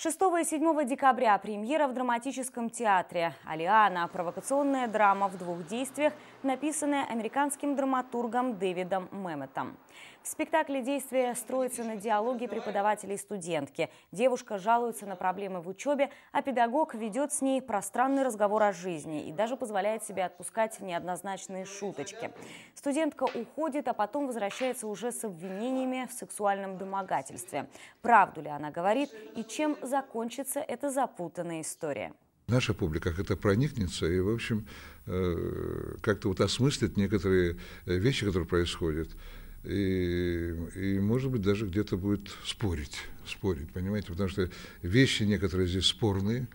6 и 7 декабря премьера в драматическом театре «Алиана» – провокационная драма в двух действиях, написанная американским драматургом Дэвидом Меметом. В спектакле действие строится на диалоге преподавателей и студентки. Девушка жалуется на проблемы в учебе, а педагог ведет с ней пространный разговор о жизни и даже позволяет себе отпускать неоднозначные шуточки. Студентка уходит, а потом возвращается уже с обвинениями в сексуальном домогательстве. Правду ли она говорит и чем закончится эта запутанная история. Наша публика как-то проникнется и, в общем, э, как-то вот осмыслит некоторые э, вещи, которые происходят. И, и, может быть, даже где-то будет спорить, спорить, понимаете, потому что вещи некоторые здесь спорные.